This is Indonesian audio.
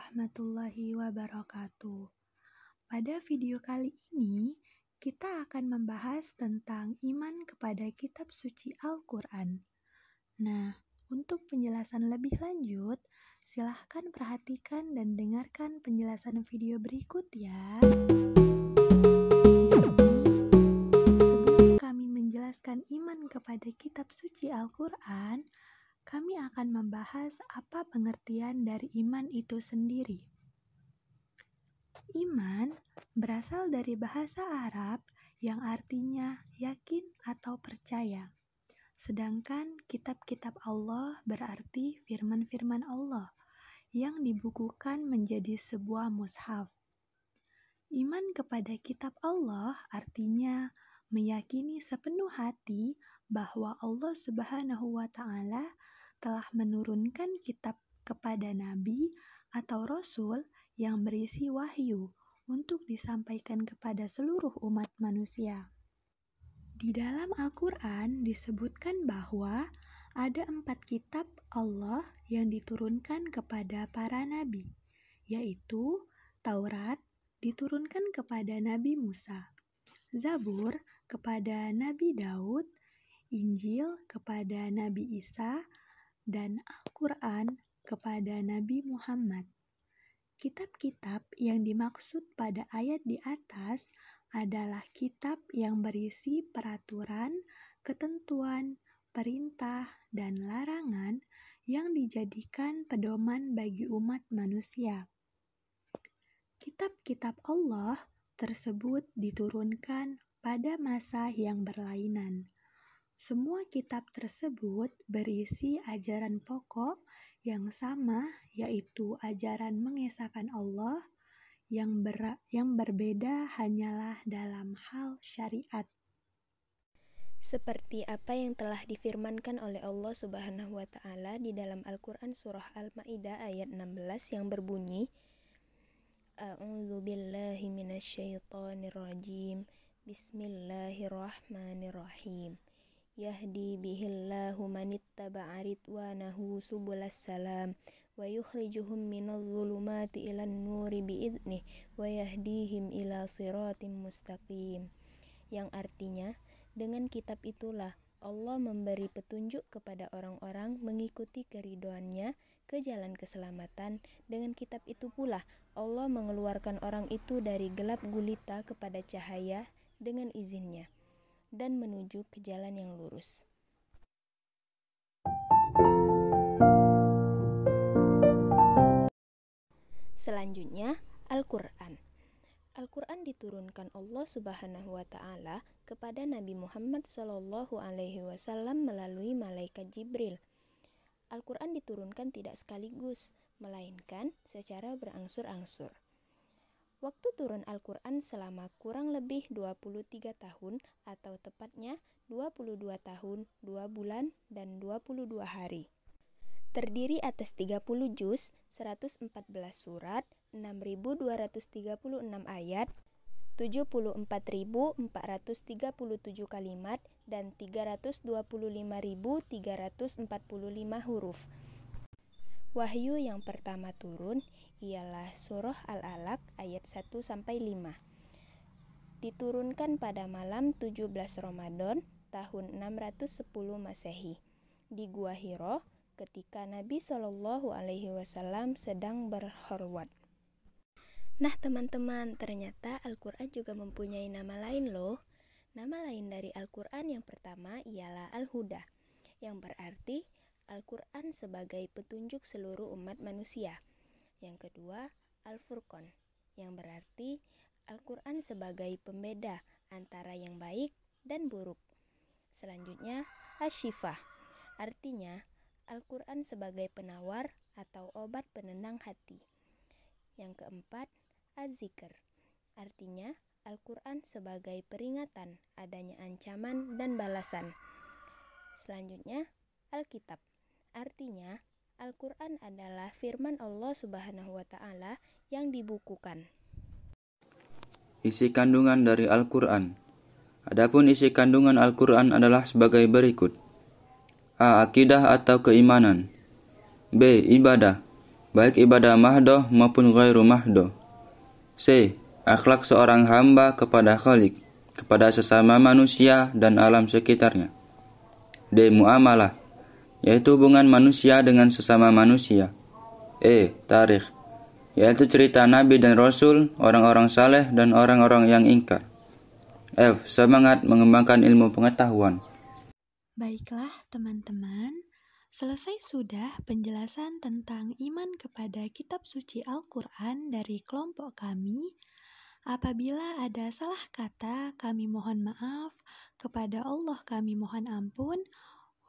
warahmatullahi wabarakatuh. Pada video kali ini, kita akan membahas tentang iman kepada kitab suci Al-Quran. Nah, untuk penjelasan lebih lanjut, silahkan perhatikan dan dengarkan penjelasan video berikut ya. Sebelum kami menjelaskan iman kepada kitab suci Al-Quran, kami akan membahas apa pengertian dari iman itu sendiri. Iman berasal dari bahasa Arab yang artinya yakin atau percaya. Sedangkan kitab-kitab Allah berarti firman-firman Allah yang dibukukan menjadi sebuah mushaf. Iman kepada kitab Allah artinya meyakini sepenuh hati bahwa Allah Subhanahu wa taala telah menurunkan kitab kepada nabi atau rasul yang berisi wahyu untuk disampaikan kepada seluruh umat manusia. Di dalam Al-Quran disebutkan bahwa ada empat kitab Allah yang diturunkan kepada para nabi, yaitu Taurat diturunkan kepada Nabi Musa, Zabur kepada Nabi Daud, Injil kepada Nabi Isa, dan Al-Quran kepada Nabi Muhammad. Kitab-kitab yang dimaksud pada ayat di atas adalah kitab yang berisi peraturan, ketentuan, perintah, dan larangan yang dijadikan pedoman bagi umat manusia. Kitab-kitab Allah tersebut diturunkan pada masa yang berlainan semua kitab tersebut berisi ajaran pokok yang sama, yaitu ajaran mengesahkan Allah, yang, ber yang berbeda hanyalah dalam hal syariat. Seperti apa yang telah difirmankan oleh Allah Subhanahu wa taala di dalam Al-Qur'an surah Al-Maidah ayat 16 yang berbunyi A'udzu billahi minasyaitonir rajim. Bismillahirrahmanirrahim yahdi bihillahu manittaba'a ridwanahu subulas salam wa yukhrijuhum minadh dhulumati ilan nuri bi'idni wa yahdihim ila siratim mustaqim yang artinya dengan kitab itulah Allah memberi petunjuk kepada orang-orang mengikuti keridoannya ke jalan keselamatan. Dengan kitab itu pula, Allah mengeluarkan orang itu dari gelap gulita kepada cahaya dengan izinnya dan menuju ke jalan yang lurus. Selanjutnya, Al-Quran. Al-Quran diturunkan Allah Subhanahu wa Ta'ala kepada Nabi Muhammad saw Alaihi Wasallam melalui malaikat Jibril. Al-Quran diturunkan tidak sekaligus, melainkan secara berangsur-angsur. Waktu turun Al-Quran selama kurang lebih 23 tahun atau tepatnya 22 tahun, 2 bulan, dan 22 hari. Terdiri atas 30 juz, 114 surat, 6.236 ayat, 74.437 kalimat, dan 325.345 huruf. Wahyu yang pertama turun ialah surah Al-Alaq ayat 1 sampai 5. Diturunkan pada malam 17 Ramadan tahun 610 Masehi di Gua Hiro ketika Nabi Shallallahu alaihi wasallam sedang berhorwat. Nah, teman-teman, ternyata Al-Qur'an juga mempunyai nama lain loh. Nama lain dari Al-Qur'an yang pertama ialah Al-Huda yang berarti Al-Quran sebagai petunjuk seluruh umat manusia. Yang kedua, Al-Furqan, yang berarti Al-Quran sebagai pembeda antara yang baik dan buruk. Selanjutnya, Asyifah, artinya Al-Quran sebagai penawar atau obat penenang hati. Yang keempat, Azikr, artinya Al-Quran sebagai peringatan adanya ancaman dan balasan. Selanjutnya, Alkitab Artinya, Al-Quran adalah firman Allah Subhanahu wa Ta'ala yang dibukukan. Isi kandungan dari Al-Quran Adapun isi kandungan Al-Quran adalah sebagai berikut A. Akidah atau keimanan B. Ibadah Baik ibadah mahdoh maupun ghairu mahdoh C. Akhlak seorang hamba kepada khalik Kepada sesama manusia dan alam sekitarnya D. Muamalah yaitu hubungan manusia dengan sesama manusia. E. Tarikh, yaitu cerita nabi dan rasul, orang-orang saleh dan orang-orang yang ingkar. F. Semangat mengembangkan ilmu pengetahuan. Baiklah, teman-teman. Selesai sudah penjelasan tentang iman kepada kitab suci Al-Quran dari kelompok kami. Apabila ada salah kata, kami mohon maaf. Kepada Allah, kami mohon ampun.